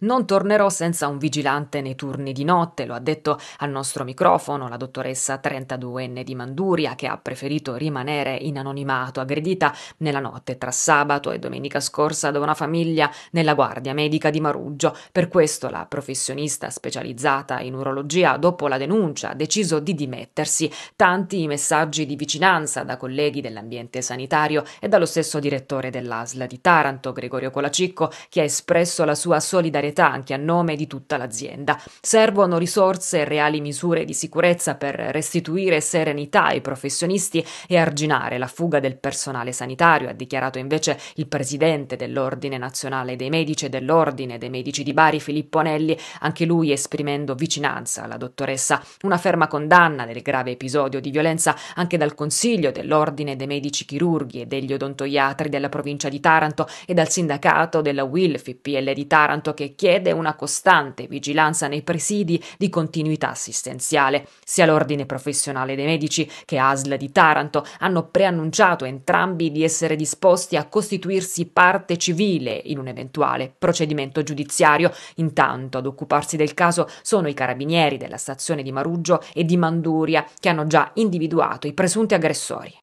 Non tornerò senza un vigilante nei turni di notte, lo ha detto al nostro microfono la dottoressa 32enne di Manduria, che ha preferito rimanere in anonimato, aggredita nella notte tra sabato e domenica scorsa da una famiglia nella guardia medica di Maruggio. Per questo la professionista specializzata in urologia, dopo la denuncia, ha deciso di dimettersi. Tanti i messaggi di vicinanza da colleghi dell'ambiente sanitario e dallo stesso direttore dell'ASLA di Taranto, Gregorio Colacicco, che ha espresso la sua solidarietà solidarietà anche a nome di tutta l'azienda. Servono risorse e reali misure di sicurezza per restituire serenità ai professionisti e arginare la fuga del personale sanitario, ha dichiarato invece il presidente dell'Ordine Nazionale dei Medici e dell'Ordine dei Medici di Bari, Filippo Nelli, anche lui esprimendo vicinanza alla dottoressa. Una ferma condanna del grave episodio di violenza anche dal Consiglio dell'Ordine dei Medici Chirurghi e degli Odontoiatri della provincia di Taranto e dal sindacato della WILF PL di Taranto che richiede una costante vigilanza nei presidi di continuità assistenziale. Sia l'Ordine Professionale dei Medici che ASL di Taranto hanno preannunciato entrambi di essere disposti a costituirsi parte civile in un eventuale procedimento giudiziario. Intanto ad occuparsi del caso sono i carabinieri della stazione di Maruggio e di Manduria che hanno già individuato i presunti aggressori.